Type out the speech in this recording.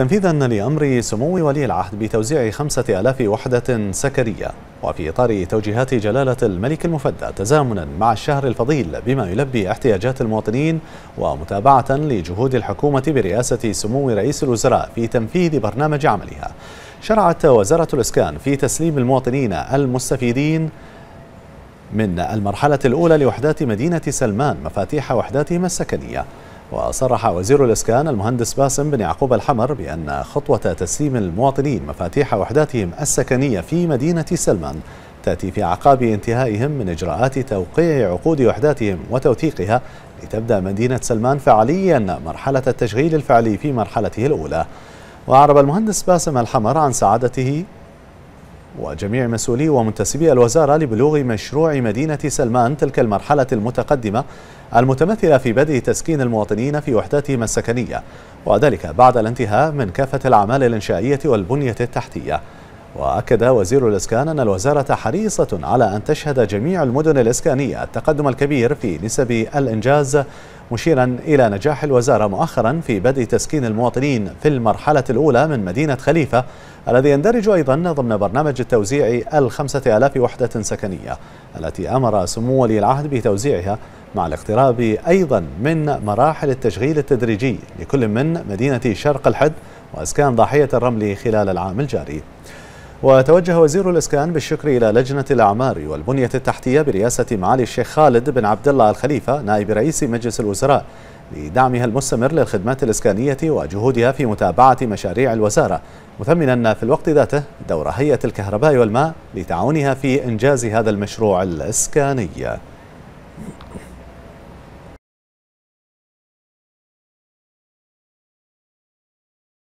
تنفيذا لأمر سمو ولي العهد بتوزيع خمسة ألاف وحدة سكرية وفي إطار توجيهات جلالة الملك المفدى تزامنا مع الشهر الفضيل بما يلبي احتياجات المواطنين ومتابعة لجهود الحكومة برئاسة سمو رئيس الوزراء في تنفيذ برنامج عملها شرعت وزارة الإسكان في تسليم المواطنين المستفيدين من المرحلة الأولى لوحدات مدينة سلمان مفاتيح وحداتهم السكنية وصرح وزير الإسكان المهندس باسم بن يعقوب الحمر بأن خطوة تسليم المواطنين مفاتيح وحداتهم السكنية في مدينة سلمان تأتي في عقاب انتهائهم من إجراءات توقيع عقود وحداتهم وتوثيقها لتبدأ مدينة سلمان فعليا مرحلة التشغيل الفعلي في مرحلته الأولى وأعرب المهندس باسم الحمر عن سعادته وجميع مسؤولي ومنتسبي الوزارة لبلوغ مشروع مدينة سلمان تلك المرحلة المتقدمة المتمثلة في بدء تسكين المواطنين في وحداتهم السكنية وذلك بعد الانتهاء من كافة الأعمال الإنشائية والبنية التحتية وأكد وزير الإسكان أن الوزارة حريصة على أن تشهد جميع المدن الإسكانية التقدم الكبير في نسب الإنجاز مشيرا إلى نجاح الوزارة مؤخرا في بدء تسكين المواطنين في المرحلة الأولى من مدينة خليفة الذي يندرج أيضا ضمن برنامج التوزيع الخمسة آلاف وحدة سكنية التي أمر سمو ولي العهد بتوزيعها مع الاقتراب أيضا من مراحل التشغيل التدريجي لكل من مدينة شرق الحد وأسكان ضاحية الرمل خلال العام الجاري وتوجه وزير الإسكان بالشكر إلى لجنة الأعمار والبنية التحتية برئاسة معالي الشيخ خالد بن عبد الله الخليفة نائب رئيس مجلس الوزراء لدعمها المستمر للخدمات الإسكانية وجهودها في متابعة مشاريع الوزارة مثمنا في الوقت ذاته دور هيئة الكهرباء والماء لتعاونها في إنجاز هذا المشروع الإسكاني